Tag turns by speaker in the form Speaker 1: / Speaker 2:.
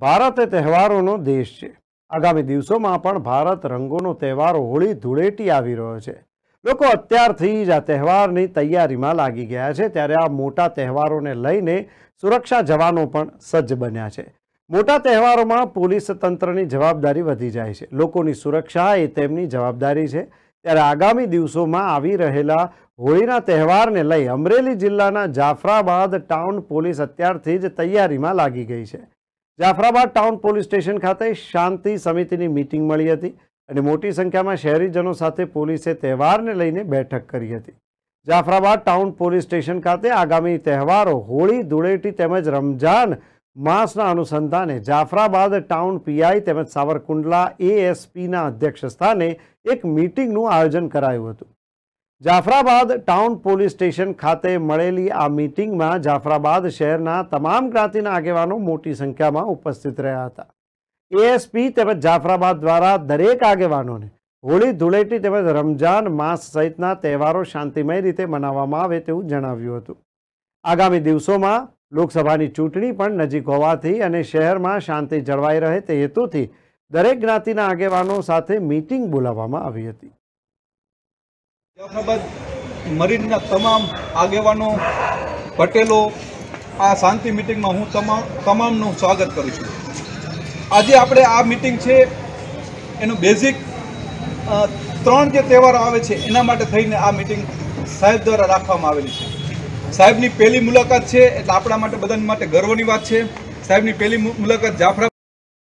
Speaker 1: ભારત એ તહેવારોનો દેશ છે આગામી દિવસોમાં પણ ભારત રંગોનો તહેવાર હોળી ધૂળેટી આવી રહ્યો છે લોકો અત્યારથી જ આ તહેવારની તૈયારીમાં લાગી ગયા છે ત્યારે આ મોટા તહેવારોને લઈને સુરક્ષા જવાનો પણ સજ્જ બન્યા છે મોટા તહેવારોમાં પોલીસ તંત્રની જવાબદારી વધી જાય છે લોકોની સુરક્ષા એ તેમની જવાબદારી છે ત્યારે આગામી દિવસોમાં આવી રહેલા હોળીના તહેવારને લઈ અમરેલી જિલ્લાના જાફરાબાદ ટાઉન પોલીસ અત્યારથી જ તૈયારીમાં લાગી ગઈ છે જાફરાબાદ ટાઉન પોલીસ સ્ટેશન ખાતે શાંતિ સમિતિની મિટિંગ મળી હતી અને મોટી સંખ્યામાં શહેરીજનો સાથે પોલીસે તહેવારને લઈને બેઠક કરી હતી જાફરાબાદ ટાઉન પોલીસ સ્ટેશન ખાતે આગામી તહેવારો હોળી ધૂળેટી તેમજ રમજાન માસના અનુસંધાને જાફરાબાદ ટાઉન પીઆઈ તેમજ સાવરકુંડલા એએસપીના અધ્યક્ષ સ્થાને એક મિટિંગનું આયોજન કરાયું હતું જાફરાબાદ ટાઉન પોલીસ સ્ટેશન ખાતે મળેલી આ મીટિંગમાં જાફરાબાદ શહેરના તમામ જ્ઞાતિના આગેવાનો મોટી સંખ્યામાં ઉપસ્થિત રહ્યા હતા એએસપી તેમજ જાફરાબાદ દ્વારા દરેક આગેવાનોને હોળી ધૂળેટી તેમજ રમજાન માસ સહિતના તહેવારો શાંતિમય રીતે મનાવવામાં આવે તેવું જણાવ્યું હતું આગામી દિવસોમાં લોકસભાની ચૂંટણી પણ નજીક હોવાથી અને શહેરમાં શાંતિ જળવાઈ રહે તે હેતુથી દરેક જ્ઞાતિના આગેવાનો સાથે મીટિંગ બોલાવવામાં આવી હતી
Speaker 2: જાફરાબાદ મરીનના તમામ આગેવાનો પટેલો આ શાંતિ મિટિંગમાં હું તમામ તમામનું સ્વાગત કરું છું આજે આપણે આ મિટિંગ છે એનું બેઝિક ત્રણ જે તહેવારો આવે છે એના માટે થઈને આ મિટિંગ સાહેબ દ્વારા રાખવામાં આવેલી છે સાહેબની પહેલી મુલાકાત છે એટલે આપણા માટે બધાની માટે ગર્વની વાત છે સાહેબની પહેલી મુલાકાત જાફરા